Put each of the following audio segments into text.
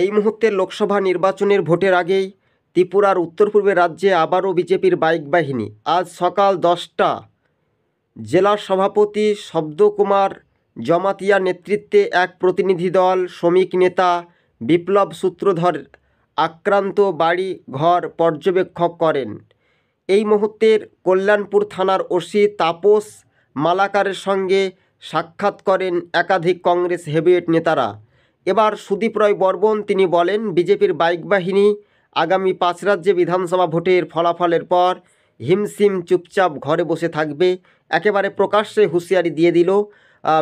এই মুহূর্তে লোকসভা নির্বাচনের ভোটের আগেই ত্রিপুরার উত্তর পূর্বে রাজ্যে আবারও বিজেপির বাইক বাহিনী আজ সকাল দশটা জেলার সভাপতি শব্দকুমার জমাতিয়া নেতৃত্বে এক প্রতিনিধি দল শ্রমিক নেতা বিপ্লব সূত্রধর আক্রান্ত বাড়ি ঘর পর্যবেক্ষক করেন এই মুহূর্তের কল্যাণপুর থানার ওসি তাপস মালাকারের সঙ্গে সাক্ষাৎ করেন একাধিক কংগ্রেস হেভিওয়েট নেতারা এবার সুদীপ রয় বর্মন তিনি বলেন বিজেপির বাইক বাহিনী আগামী পাঁচ রাজ্যে বিধানসভা ভোটের ফলাফলের পর হিমসিম চুপচাপ ঘরে বসে থাকবে একেবারে প্রকাশ্যে হুঁশিয়ারি দিয়ে দিল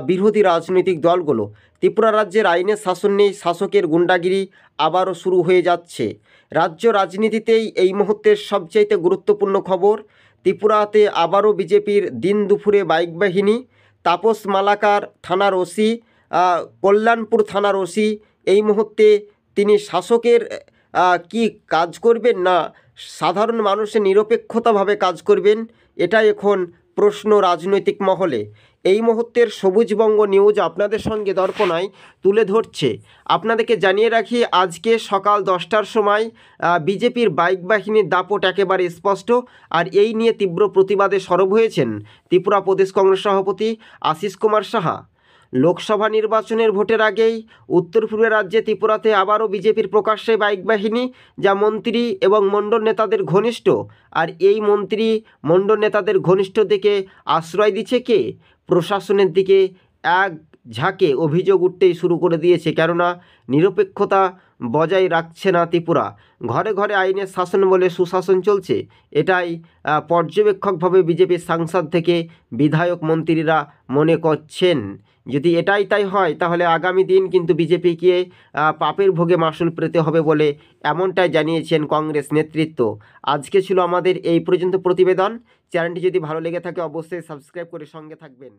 বিরোধী রাজনৈতিক দলগুলো ত্রিপুরা রাজ্যের আইনের শাসন নেই শাসকের গুন্ডাগিরি আবারও শুরু হয়ে যাচ্ছে রাজ্য রাজনীতিতেই এই মুহূর্তের সবচাইতে গুরুত্বপূর্ণ খবর ত্রিপুরাতে আবারও বিজেপির দিন দুপুরে বাইক বাহিনী তাপস মালাকার থানার ওসি কল্যাণপুর থানার ওসি এই মুহূর্তে তিনি শাসকের কি কাজ করবেন না সাধারণ মানুষের নিরপেক্ষতাভাবে কাজ করবেন এটা এখন প্রশ্ন রাজনৈতিক মহলে এই মুহূর্তের সবুজবঙ্গ নিউজ আপনাদের সঙ্গে দর্পণায় তুলে ধরছে আপনাদেরকে জানিয়ে রাখি আজকে সকাল দশটার সময় বিজেপির বাইক বাহিনীর দাপট একেবারে স্পষ্ট আর এই নিয়ে তীব্র প্রতিবাদে সরব হয়েছেন ত্রিপুরা প্রদেশ কংগ্রেস সভাপতি আশিস কুমার সাহা লোকসভা নির্বাচনের ভোটের আগেই উত্তর পূর্বের রাজ্যে ত্রিপুরাতে আবারও বিজেপির প্রকাশ্যে বাইক বাহিনী যা মন্ত্রী এবং মণ্ডল নেতাদের ঘনিষ্ঠ আর এই মন্ত্রী মণ্ডল নেতাদের ঘনিষ্ঠ দিকে আশ্রয় দিচ্ছে কে প্রশাসনের দিকে এক ঝাঁকে অভিযোগ উঠতেই শুরু করে দিয়েছে কেননা নিরপেক্ষতা বজায় রাখছে না ত্রিপুরা ঘরে ঘরে আইনের শাসন বলে সুশাসন চলছে এটাই পর্যবেক্ষকভাবে বিজেপির সাংসদ থেকে বিধায়ক মন্ত্রীরা মনে করছেন যদি এটাই তাই হয় তাহলে আগামী দিন কিন্তু বিজেপিকে পাপের ভোগে মাসুল পেতে হবে বলে এমনটাই জানিয়েছেন কংগ্রেস নেতৃত্ব আজকে ছিল আমাদের এই পর্যন্ত প্রতিবেদন চ্যানেলটি যদি ভালো লেগে থাকে অবশ্যই সাবস্ক্রাইব করে সঙ্গে থাকবেন